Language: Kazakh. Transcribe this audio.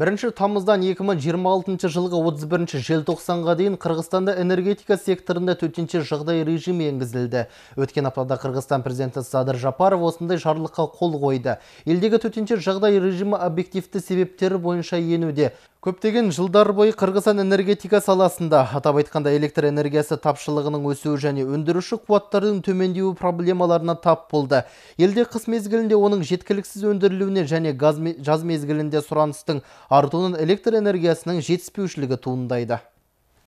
бірінші тамыздан 2026 жылғы 31 желтоқсанға дейін Қырғыстанда энергетика секторында төтенше жағдай режимі енгізілді өткен аптада қырғызстан президенті садыр жапаров осындай жарлыққа қол қойды елдегі төтенше жағдай режимі объективті себептері бойынша енуде Көптеген жылдар бойы Қырғызстан энергетика саласында, атап айтқанда электр энергиясы тапшылығының өсуі және өндіруші қуаттардың төмендеуі проблемаларына тап болды. Елде қыс мезгілінде оның жеткіліксіз өндірілуіне және жаз мезгілінде сұраныстың артуынан электр энергиясының жетіспеушілігі туындайды.